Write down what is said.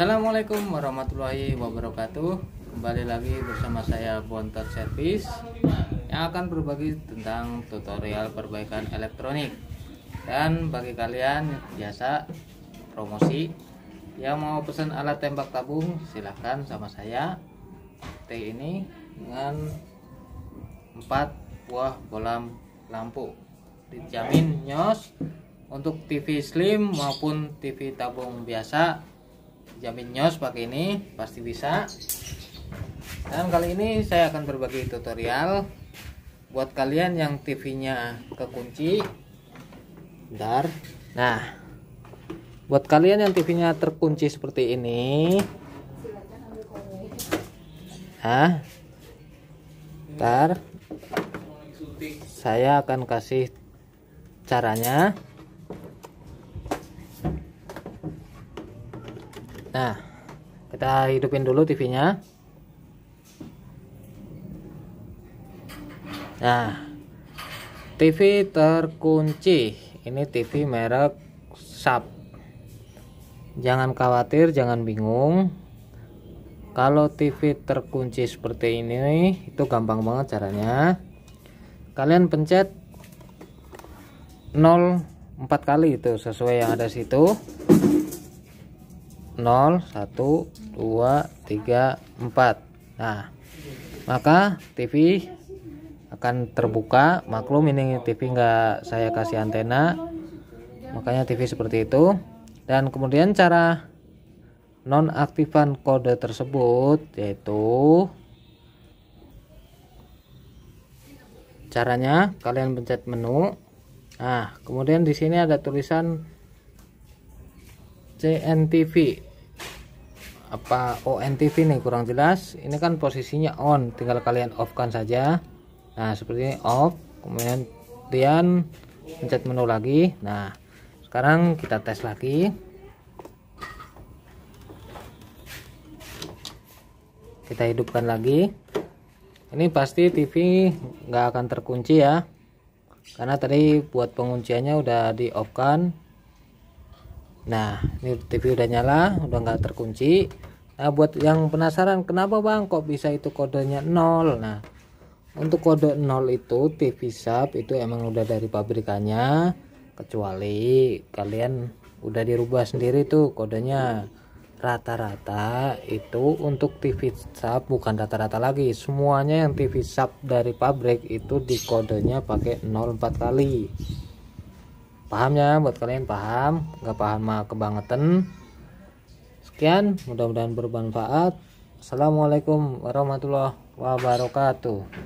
Assalamualaikum warahmatullahi wabarakatuh Kembali lagi bersama saya Bontot Service Yang akan berbagi tentang tutorial perbaikan elektronik Dan bagi kalian biasa promosi Yang mau pesan alat tembak tabung silahkan sama saya T ini dengan 4 buah bolam lampu Dijamin nyos untuk TV slim maupun TV tabung biasa jamin nyos pakai ini pasti bisa dan kali ini saya akan berbagi tutorial buat kalian yang TV-nya kekunci bentar nah buat kalian yang TV-nya terkunci seperti ini nah bentar saya akan kasih caranya nah kita hidupin dulu TV-nya nah TV terkunci ini TV merek Sharp jangan khawatir jangan bingung kalau TV terkunci seperti ini itu gampang banget caranya kalian pencet 0 4 kali itu sesuai yang ada situ 0 1 2 3 4 nah maka TV akan terbuka maklum ini TV nggak saya kasih antena makanya TV seperti itu dan kemudian cara nonaktifan kode tersebut yaitu caranya kalian pencet menu nah kemudian di sini ada tulisan CNTV apa on oh, TV nih kurang jelas ini kan posisinya on tinggal kalian off kan saja nah seperti ini off kemudian kalian pencet menu lagi nah sekarang kita tes lagi kita hidupkan lagi ini pasti TV nggak akan terkunci ya karena tadi buat pengunciannya udah di off kan nah ini TV udah nyala udah nggak terkunci nah buat yang penasaran kenapa bang kok bisa itu kodenya 0 nah untuk kode 0 itu TV Sub itu emang udah dari pabrikannya kecuali kalian udah dirubah sendiri tuh kodenya rata-rata itu untuk TV sub bukan rata-rata lagi semuanya yang TV sub dari pabrik itu di kodenya pakai 04 kali paham ya buat kalian paham nggak paham mah kebangetan sekian mudah-mudahan bermanfaat assalamualaikum warahmatullahi wabarakatuh